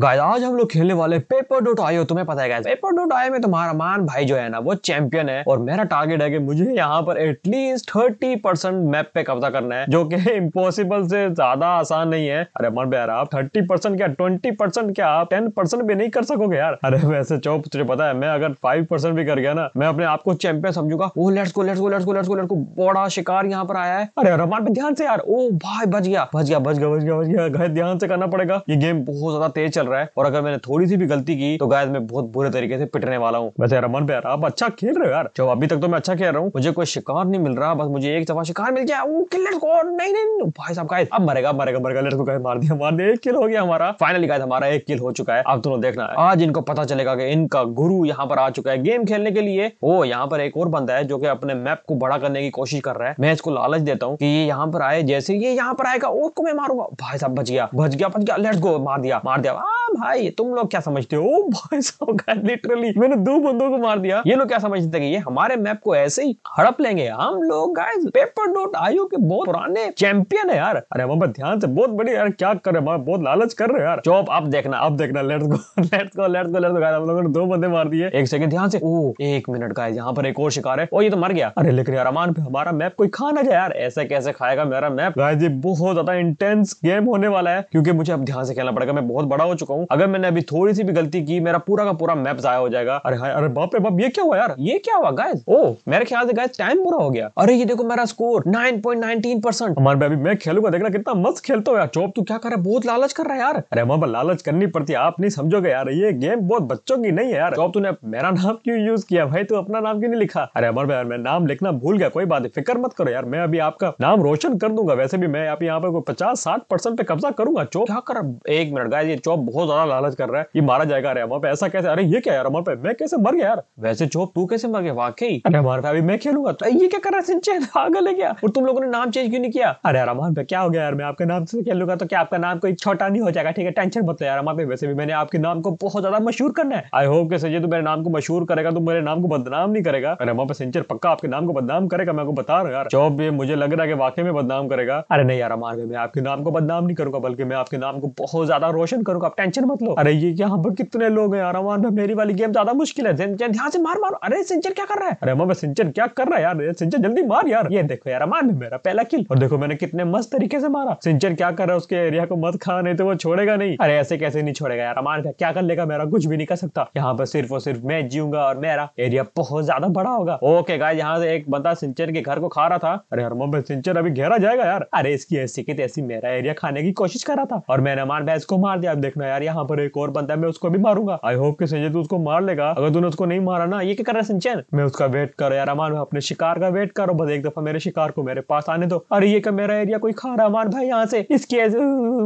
Guys आज हम लोग खेलने वाले पेपर डॉट आयो तुम्हें पता है गाइस पेपर डॉट आयो में तुम्हारा मान भाई जो है ना वो चैंपियन है और मेरा टारगेट है कि मुझे यहाँ पर एटलीस्ट थर्टी परसेंट मैप पे कब्जा करना है जो कि इम्पोसिबल से ज्यादा आसान नहीं है अरे मन यार आप थर्टी परसेंट क्या ट्वेंटी परसेंट क्या आप टेन परसेंट भी नहीं कर सकोगे यार अरे वैसे चौप तुझे पता है मैं अगर फाइव परसेंट भी कर गया ना मैं अपने आप को चैंपियन समझूंगा वो लेट्स को लेट्स को लेट्स को लेट्स को लेट्स को बड़ा शिकार यहाँ पर आया है अरे रमान पे ध्यान से यार ओ भाई बच गया बच गया बच गया बच गया बच गया ध्यान से करना पड़ेगा ये गेम बहुत ज्यादा तेज चल रहा है और अगर मैंने थोड़ी सी भी गलती की तो गायद मैं बहुत बुरे तरीके से पिटने वाला हूँ वैसे रमन प्यार आप अच्छा खेल रहे हो यार जब अभी तक तो मैं अच्छा खेल रहा हूँ मुझे कोई शिकार नहीं मिल रहा बस मुझे एक दफा शिकार मिल गया नहीं नहीं भाई साहब गायद अब मरेगा मरेगा मरेगा लड़को गायद मार दिया मार दिया एक किल हो गया हमारा फाइनली गायद हमारा एक किल हो चुका है आप दोनों देखना है आज इनको पता चलेगा कि इनका गुरु यहाँ पर आ चुका है गेम खेलने के लिए वो यहाँ पर एक और बंदा है जो कि अपने मैप को बड़ा करने की कोशिश कर रहा है मैं इसको लालच देता हूँ कि ये यहाँ पर आए जैसे ये यहाँ पर आएगा और को मैं मारूंगा भाई साहब बच गया बच गया बच गया लेट्स गो मार दिया मार दिया आ! हाँ भाई तुम लोग क्या समझते हो भाई साहब लिटरली मैंने दो बंदों को मार दिया ये लोग क्या समझते हैं ये हमारे मैप को ऐसे ही हड़प लेंगे हम लोग गाइस पेपर डॉट आईओ के बहुत पुराने चैंपियन है यार अरे बाबा ध्यान से बहुत बड़ी यार क्या कर रहे हैं बहुत लालच कर रहे हो यार चौप अब देखना अब देखना let's go let's go let's go let's go हम लोगों ने दो बंदे मार दिए एक सेकंड ध्यान से ओ एक मिनट गाइस यहाँ पर एक और शिकार है ओ ये तो मर गया अरे लेकिन यार अमान पे हमारा मैप कोई खा ना जाए यार ऐसे कैसे खाएगा मेरा मैप गाइस ये बहुत ज्यादा इंटेंस गेम होने वाला है क्योंकि मुझे अब ध्यान से खेलना पड़ेगा मैं बहुत बड़ा हो चुका हूँ हूँ अगर मैंने अभी थोड़ी सी भी गलती की मेरा पूरा का पूरा मैप जाया हो जाएगा अरे हाँ अरे बाप रे बाप ये क्या हुआ यार ये क्या हुआ गाइस ओ मेरे ख्याल से गाइस टाइम पूरा हो गया अरे ये देखो मेरा score nine point nineteen percent हमारे अभी मैं खेलूंगा देखना कितना मस्त खेलता हूँ यार चौब तू क्या कर रहा है बहुत लालच कर रहा है यार अरे वहां लालच करनी पड़ती है आप नहीं समझोगे यार ये गेम बहुत बच्चों की नहीं है यार चौप तूने मेरा नाम क्यों यूज किया भाई तू अपना नाम क्यों नहीं लिखा अरे अमर भाई मैं नाम लिखना भूल गया कोई बात नहीं फिक्र मत करो यार मैं अभी आपका नाम रोशन कर दूंगा वैसे भी मैं आप यहाँ पे पचास साठ परसेंट पे कब्जा करूंगा चौब क्या कर एक मिनट गाय ये चौब बहुत ज्यादा लालच कर रहा है ये मारा जाएगा अरे अमर पे ऐसा कैसे अरे ये क्या यार अमर पे मैं कैसे मर गया यार वैसे चोप तू कैसे मर गया वाकई अरे अमर पे अभी मैं खेलूंगा तो ये क्या कर रहा है सिंचन पागल है क्या और तुम लोगों ने नाम चेंज क्यों नहीं किया अरे यार अमर पे क्या हो गया यार मैं आपके नाम से खेलूंगा तो क्या आपका नाम कोई छोटा नहीं हो जाएगा ठीक है टेंशन मत लो यार अमर पे वैसे भी मैंने आपके नाम को बहुत ज्यादा मशहूर करना है आई होप के सजे तू मेरे नाम को मशहूर करेगा तो मेरे नाम को बदनाम नहीं करेगा अरे अमर पे सिंचर पक्का आपके नाम को बदनाम करेगा मैं आपको बता रहा हूँ यार चौप भी मुझे लग रहा है कि वाकई में बदनाम करेगा अरे नहीं यार अमर मैं आपके नाम को बदनाम नहीं करूंगा बल्कि मैं आपके नाम को बहुत ज्यादा रोशन करूंगा आप टेंशन टेंशन मत लो अरे ये यहाँ पर कितने लोग हैं यार भाई मेरी वाली गेम ज्यादा मुश्किल है ध्यान से मार मारो अरे सिंचन क्या कर रहा है अरे अमान सिंचन क्या कर रहा है यार सिंचन जल्दी मार यार ये देखो यार अमान मेरा पहला किल और देखो मैंने कितने मस्त तरीके से मारा सिंचन क्या कर रहा है उसके एरिया को मत खा नहीं तो वो छोड़ेगा नहीं अरे ऐसे कैसे नहीं छोड़ेगा यार अमान भाई क्या कर लेगा मेरा कुछ भी नहीं कर सकता यहाँ पर सिर्फ और सिर्फ मैं जीऊंगा और मेरा एरिया बहुत ज्यादा बड़ा होगा ओके गाय यहाँ से एक बंदा सिंचन के घर को खा रहा था अरे यार मम्मी सिंचन अभी घेरा जाएगा यार अरे इसकी ऐसी की तैसी मेरा एरिया खाने की कोशिश कर रहा था और मैंने अमान भाई इसको मार दिया अब देखना यार यहाँ पर एक और बंदा है मैं उसको भी मारूंगा आई होप कि संजय तू उसको मार लेगा अगर तूने उसको नहीं मारा ना ये क्या कर रहा है संचयन मैं उसका वेट कर यार अमान मैं अपने शिकार का वेट करो बस एक दफा मेरे शिकार को मेरे पास आने दो अरे ये क्या मेरा एरिया कोई खा रहा अमान भाई यहाँ से इसकी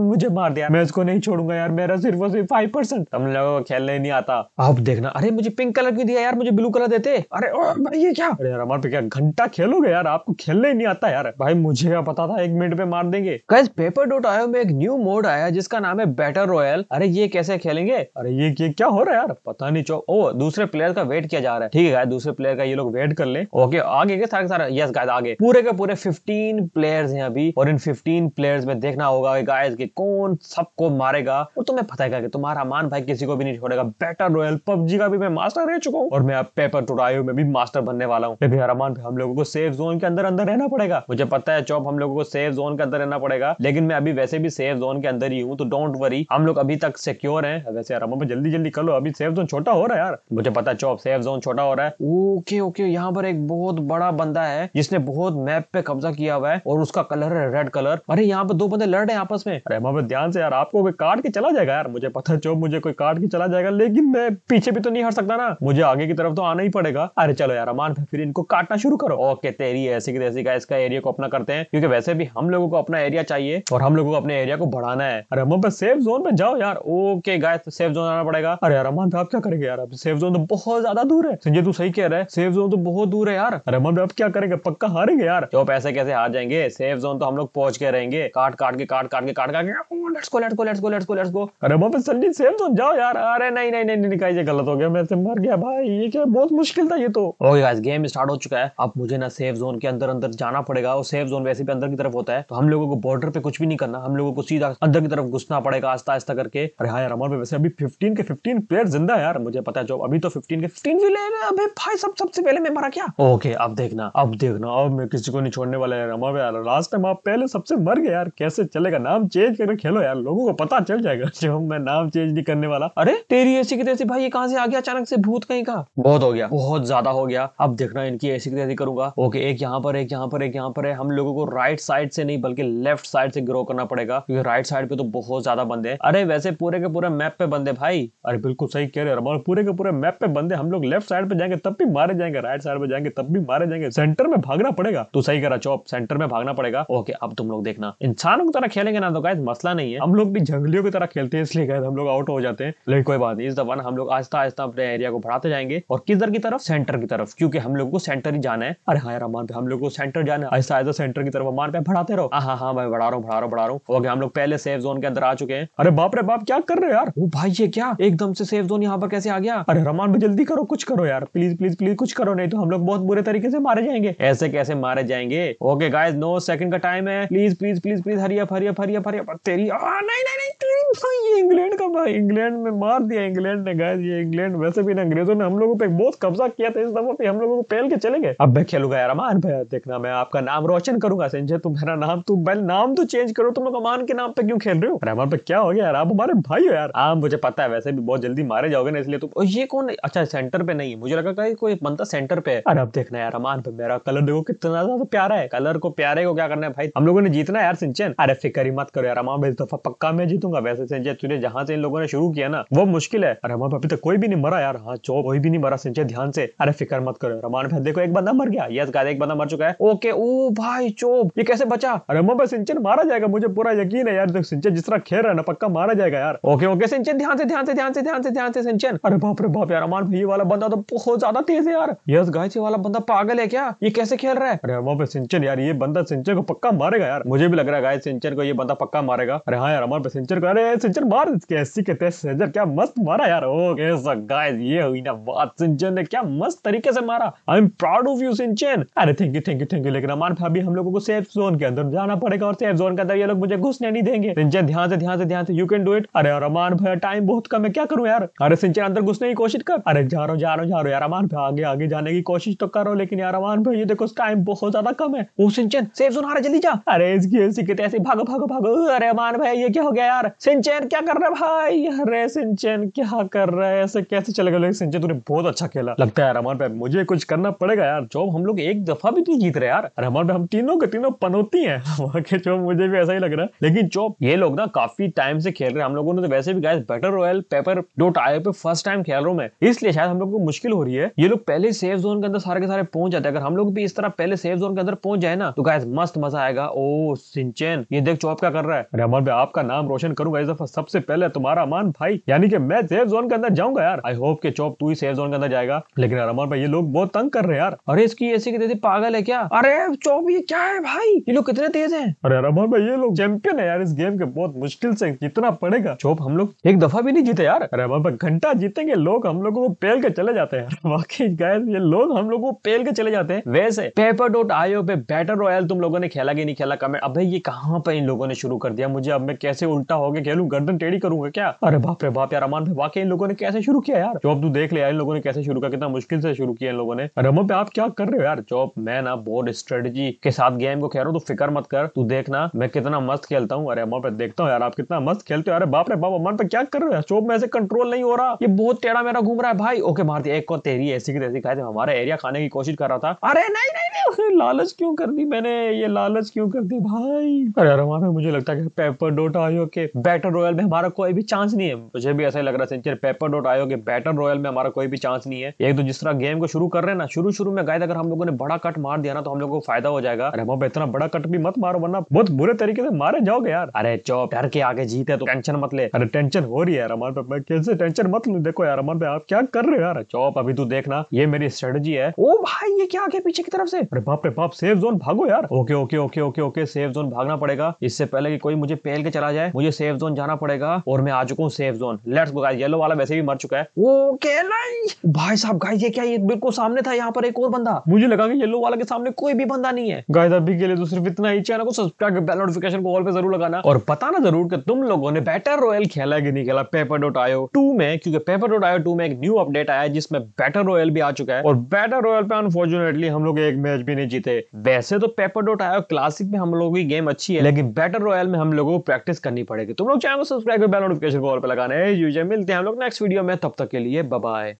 मुझे मार दिया मैं उसको नहीं छोड़ूंगा यार मेरा सिर्फ और सिर्फ फाइव परसेंट तुम लोगों को खेलने नहीं आता आप देखना अरे मुझे पिंक कलर क्यों दिया यार मुझे ब्लू कलर देते अरे भाई ये क्या अरे यार हमारे क्या घंटा खेलोगे यार आपको खेलने ही नहीं आता यार भाई मुझे क्या पता था एक मिनट पे मार देंगे कैसे पेपर डॉट आयो में एक न्यू मोड आया जिसका नाम है बैटर रॉयल अरे ये कैसे खेलेंगे अरे ये, ये क्या हो रहा है यार पता नहीं चो ओ दूसरे प्लेयर का वेट किया जा रहा है ठीक है दूसरे प्लेयर का ये लोग वेट कर ले ओके आगे के सारे सारे यस गाय आगे पूरे के पूरे फिफ्टीन प्लेयर्स हैं अभी और इन फिफ्टीन प्लेयर्स में देखना होगा गाइस के कौन सबको मारेगा और तुम्हें पता है कि तुम्हारा मान भाई किसी को भी नहीं छोड़ेगा बैटल रॉयल पबजी का भी मैं मास्टर रह चुका हूँ और मैं अब पेपर टुरायो में भी मास्टर बनने वाला हूँ लेकिन रमान हम लोगों को सेफ जोन के अंदर अंदर रहना पड़ेगा मुझे पता है चौप हम लोगों को सेफ जोन के अंदर रहना पड़ेगा लेकिन मैं अभी वैसे भी सेफ जोन के अंदर ही हूँ तो डोंट वरी हम लोग अभी तक सिक्योर हैं वैसे यार अब जल्दी जल्दी कर लो अभी सेफ जोन छोटा हो रहा है यार मुझे पता चौप सेफ जोन छोटा हो रहा है ओके ओके यहाँ पर एक बहुत बड़ा बंदा है जिसने बहुत मैप पे कब्जा किया हुआ है और उसका कलर है रेड कलर अरे यहाँ पर दो बंदे लड़ रहे हैं आपस में अरे मोहम्मद ध्यान से यार आपको कोई काट के चला जाएगा यार मुझे पता चौप मुझे कोई काट के चला जाएगा लेकिन मैं पीछे भी तो नहीं हट सकता ना मुझे आगे की तरफ तो आना ही पड़ेगा अरे चलो यार अमान फिर इनको काटना शुरू करो ओके तेरी ऐसी की तैसी का इसका एरिया को अपना करते हैं क्योंकि वैसे भी हम लोगों को अपना एरिया चाहिए और हम लोगों को अपने एरिया को बढ़ाना है अरे मोहम्मद सेफ जोन में जाओ यार ओके गाय तो सेफ जोन आना पड़ेगा अरे यार अमन आप क्या करेंगे यार अब सेफ जोन तो बहुत ज्यादा दूर है संजय तू सही कह रहा है सेफ जोन तो बहुत दूर है यार अरे अमन आप क्या करेंगे पक्का हारेंगे यार जो पैसे कैसे हार जाएंगे सेफ जोन तो हम लोग पहुंच के रहेंगे काट काट के काट काट के काट काट के let's go let's go let's go let's go let's go अरे संजय सेफ जोन जाओ यार अरे नहीं नहीं नहीं निकाय ये गलत हो गया मैं से मर गया भाई ये क्या बहुत मुश्किल था ये तो ओके गाइस गेम स्टार्ट हो चुका है अब मुझे ना सेफ जोन के अंदर अंदर जाना पड़ेगा और सेफ जोन वैसे भी अंदर की तरफ होता है तो हम लोगों को बॉर्डर पे कुछ भी नहीं करना हम लोगों को सीधा अंदर की तरफ घुसना पड़ेगा आस्ता आस्ता करके अरे हाँ यार अमर भाई वैसे अभी फिफ्टीन के फिफ्टीन प्लेयर जिंदा है यार मुझे पता है जो अभी तो फिफ्टीन के फिफ्टीन भी ले अभी भाई सब सबसे पहले मैं मरा क्या ओके अब देखना अब देखना अब मैं किसी को नहीं छोड़ने वाला यार अमर भाई यार लास्ट टाइम आप पहले सबसे मर गए यार कैसे चलेगा नाम चेंज करके खेलो यार लोगों को पता चल जाएगा जो मैं नाम चेंज नहीं करने वाला अरे तेरी ऐसी की तैसी भाई ये कहाँ से आ गया अचानक से भूत कहीं का बहुत हो गया बहुत ज्यादा हो गया अब देखना इनकी ऐसी की तैसी करूंगा ओके एक यहाँ पर एक यहाँ पर एक यहाँ पर है हम लोगों को राइट साइड से नहीं बल्कि लेफ्ट साइड से ग्रो करना पड़ेगा क्योंकि राइट साइड पे तो बहुत ज्यादा बंदे हैं अरे वैसे पूरे के पूरे मैप पे बंदे भाई अरे बिल्कुल सही कह रहे हो अरमान पूरे के पूरे मैप पे बंदे हम लोग लेफ्ट साइड पे जाएंगे तब भी मारे जाएंगे राइट साइड पे जाएंगे तब भी मारे जाएंगे सेंटर में भागना पड़ेगा तो सही करा चौप सेंटर में भागना पड़ेगा ओके अब तुम लोग देखना इंसानों की तरह खेलेंगे ना तो गाय मसला नहीं है हम लोग भी जंगलियों की तरह खेलते हैं इसलिए गाय हम लोग आउट हो जाते हैं लेकिन कोई बात नहीं इस दफा हम लोग आस्ता आस्ता अपने एरिया को बढ़ाते जाएंगे और किधर की तरफ सेंटर की तरफ क्योंकि हम लोग को सेंटर ही जाना है अरे हाँ यार अमान हम लोग को सेंटर जाना है आहिस्ता आहिस्ता सेंटर की तरफ अमान पे बढ़ाते रहो हाँ, हाँ हाँ भाई बढ़ा रहा हूँ बढ़ा रहा हूँ बढ़ा रहा हूँ ओके हम लोग पहले सेफ जोन के अंदर आ चुके हैं अरे बाप रे बाप क्या कर रहे हो यार वो भाई ये क्या एकदम से सेफ जोन यहाँ पर कैसे आ गया अरे रमान भाई जल्दी करो कुछ करो यार प्लीज प्लीज प्लीज कुछ करो नहीं तो हम लोग बहुत बुरे तरीके से मारे जाएंगे ऐसे कैसे मारे जाएंगे ओके गाइज नो सेकंड का टाइम है please please please please Hariya Hariya Hariya हरिया तेरी नहीं नहीं नहीं इंग्लैंड का भाई इंग्लैंड में मार दिया इंग्लैंड ने गाय ये इंग्लैंड वैसे भी ना अंग्रेजों ने हम लोगों पे बहुत कब्जा किया था इस दफा पे हम लोगों को पहल के चले गए अब मैं खेलूंगा यार अमान भैया देखना मैं आपका नाम रोशन करूंगा संजय तुम मेरा नाम तुम पहले नाम तो चेंज करो तुम तो लोग अमान के नाम पे क्यों खेल रहे हो अरे अमान पे क्या हो गया यार आप हमारे भाई हो यार हाँ मुझे पता है वैसे भी बहुत जल्दी मारे जाओगे ना इसलिए तुम तो, ये कौन अच्छा सेंटर पे नहीं है मुझे लगा कि कोई बंदा सेंटर पे है अरे अब देखना यार अमान पे तो मेरा कलर देखो कितना ज्यादा प्यारा है कलर को प्यारे को क्या करना है भाई हम लोगों ने जीतना यार सिंचन अरे फिक्र ही मत करो यार अमान भाई दफा पक्का मैं जीतूंगा वैसे सिंचन तुझे जहाँ से इन लोगों ने शुरू किया ना वो मुश्किल है अरे अभी तक कोई भी नहीं मरा यार हाँ चो कोई भी नहीं मरा सिंचन ध्यान से अरे फिक्र मत करो रमान भाई देखो एक बंदा मर गया यस गाय एक बंदा मर चुका है ओके ओ भाई चोप ये कैसे बचा अरे अमान भाई सिंचन मारा जाएगा मुझे पूरा यकीन है यार सिंचन जिस तरह खेल रहा है ना पक्का मारा जाएगा यार यार ओके ओके सिंचन ध्यान से ध्यान से ध्यान से ध्यान से ध्यान से सिंचन अरे बाप रे बाप यार अमान ये वाला बंदा तो बहुत ज्यादा तेज है यार यस गाइस ये वाला बंदा पागल है क्या ये कैसे खेल रहा है अरे बाप रे सिंचन यार ये बंदा सिंचन को पक्का मारेगा यार मुझे भी लग रहा है गाइस सिंचन को ये बंदा पक्का मारेगा अरे हाँ यार अमान सिंचन को अरे सिंचन मार कैसी कहते तेज सिंचन क्या मस्त मारा यार ओके गाइस ये हुई ना बात सिंचन ने क्या मस्त तरीके से मारा I am proud of you Shinchan अरे thank you thank you thank you लेकिन अमान भाभी हम लोगों को सेफ जोन के अंदर जाना पड़ेगा और सेफ जोन के अंदर ये लोग मुझे घुसने नहीं देंगे सिंचन ध्यान से ध्यान से ध्यान से यू कैन डू इट अरे यार अमान भैया टाइम बहुत कम है क्या करूं यार अरे सिंचर अंदर घुसने की कोशिश कर अरे जा रहा जा रहा जा रहा यार अमान भाई आगे आगे जाने की कोशिश तो करो लेकिन यार अमान भाई ये देखो टाइम बहुत ज्यादा कम है वो सिंचन सेफ जोन हारा जल्दी जा अरे इसकी ऐसी कहते ऐसे भागो भागो भागो अरे अमान भाई ये क्या हो गया यार सिंचन क्या कर रहे भाई अरे सिंचन क्या कर रहा है ऐसे कैसे चले गए सिंचन तूने बहुत अच्छा खेला लगता है यार अमान भाई मुझे कुछ करना पड़ेगा यार जॉब हम लोग एक दफा भी नहीं जीत रहे यार अरे अमान भाई हम तीनों के तीनों पनौती है मुझे भी ऐसा ही लग रहा है लेकिन चौब ये लोग ना काफी टाइम से खेल रहे हैं हम लोग लोगों ने तो वैसे भी guys battle royale paper dot io पे फर्स्ट टाइम खेल रहा हूँ मैं इसलिए शायद हम लोग को मुश्किल हो रही है ये लोग पहले सेफ जोन के अंदर सारे के सारे पहुंच जाते हैं अगर हम लोग भी इस तरह पहले सेफ जोन के अंदर पहुंच जाए ना तो गाइस मस्त मजा आएगा ओ सिंचेन ये देख चौप क्या कर रहा है अरे रहमान भाई आपका नाम रोशन करूंगा इस दफा सबसे पहले तुम्हारा मान भाई यानी कि मैं सेफ जोन के अंदर जाऊंगा यार आई होप के चौप तू ही सेफ जोन के अंदर जाएगा लेकिन रहमान भाई ये लोग बहुत तंग कर रहे हैं यार अरे इसकी ऐसी की पागल है क्या अरे चौप ये क्या है भाई ये लोग कितने तेज है अरे रहमान भाई ये लोग चैंपियन है यार इस गेम के बहुत मुश्किल से कितना पड़ेगा चोप हम लोग एक दफा भी नहीं जीते यार अरे बाबा घंटा जीतेंगे लोग हम लोगों को पेल के चले जाते हैं वाकई गैस ये लोग हम लोगों को पेल के चले जाते हैं वैसे पेपर डॉट आईओ पे बैटर रॉयल तुम लोगों ने खेला कि नहीं खेला कमेंट अब ये कहाँ पर इन लोगों ने शुरू कर दिया मुझे अब मैं कैसे उल्टा होकर खेलू गर्दन टेढ़ी करूंगा क्या अरे बाप रे बाप यार अमान भाई वाकई इन लोगों ने कैसे शुरू किया यार जॉब तू देख लिया इन लोगों ने कैसे शुरू किया कितना मुश्किल से शुरू किया इन लोगों ने अरे पे आप क्या कर रहे हो यार जॉब मैं ना बोर्ड स्ट्रेटेजी के साथ गेम को खेल रहा हूँ तो फिक्र मत कर तू देखना मैं कितना मस्त खेलता हूँ अरे अमो पे देखता हूँ यार आप कितना मस्त खेलते हो अरे बाप अरे बाबा मन पे क्या कर रहे हैं चोप में ऐसे कंट्रोल नहीं हो रहा ये बहुत टेढ़ा मेरा घूम रहा है भाई ओके मार दिया एक और तेरी ऐसी की तैसी खाए थे हमारा एरिया खाने की कोशिश कर रहा था अरे नहीं नहीं नहीं लालच क्यों कर दी मैंने ये लालच क्यों कर दी भाई अरे यार हमारे मुझे लगता है पेपर डोट आयो के बैटर रॉयल में हमारा कोई भी चांस नहीं है मुझे भी ऐसा लग रहा है पेपर डोट आयो के बैटर रॉयल में हमारा कोई भी चांस नहीं है एक तो जिस तरह गेम को शुरू कर रहे ना शुरू शुरू में गाय अगर हम लोगों ने बड़ा कट मार दिया ना तो हम लोगों को फायदा हो जाएगा अरे बाबा इतना बड़ा कट भी मत मारो वरना बहुत बुरे तरीके से मारे जाओगे यार अरे चौप डर के आगे जीते तो टेंशन मत मत ले अरे टेंशन हो रही है यार अमन पे कैसे टेंशन मत ले देखो यार अमन पे आप क्या कर रहे हो यार चौप अभी तू देखना ये मेरी स्ट्रेटजी है ओ भाई ये क्या आगे पीछे की तरफ से अरे बाप रे बाप सेफ जोन भागो यार okay okay okay okay okay safe zone भागना पड़ेगा इससे पहले की कोई मुझे पहल के चला जाए मुझे सेफ जोन जाना पड़ेगा और मैं आ चुका हूँ safe zone let's go guys yellow वाला वैसे भी मर चुका है ओके भाई साहब गाइस ये क्या ये बिल्कुल सामने था यहाँ पर एक और बंदा मुझे लगा कि येलो वाला के सामने कोई भी बंदा नहीं है गाइस अभी के लिए तो सिर्फ इतना ही चैनल को सब्सक्राइब बेल नोटिफिकेशन को ऑल पे जरूर लगाना और बताना जरूर कि तुम लोगों ने बेटर रॉयल खेला कि नहीं खेला पेपर डॉट आयो टू में क्योंकि पेपर डॉट आयो टू में एक न्यू अपडेट आया जिसमें बैटर रॉयल भी आ चुका है और बैटर रॉयल पे अनफॉर्चुनेटली हम लोग एक मैच भी नहीं जीते वैसे तो पेपर डॉट आयो क्लासिक में हम लोगों की गेम अच्छी है लेकिन बैटर रॉयल में हम लोगों को प्रैक्टिस करनी पड़ेगी तुम लोग चैनल सब्सक्राइब बेल नोटिफिकेशन को पर लगाना है मिलते हैं हम लोग नेक्स्ट वीडियो में तब तक के लिए बाय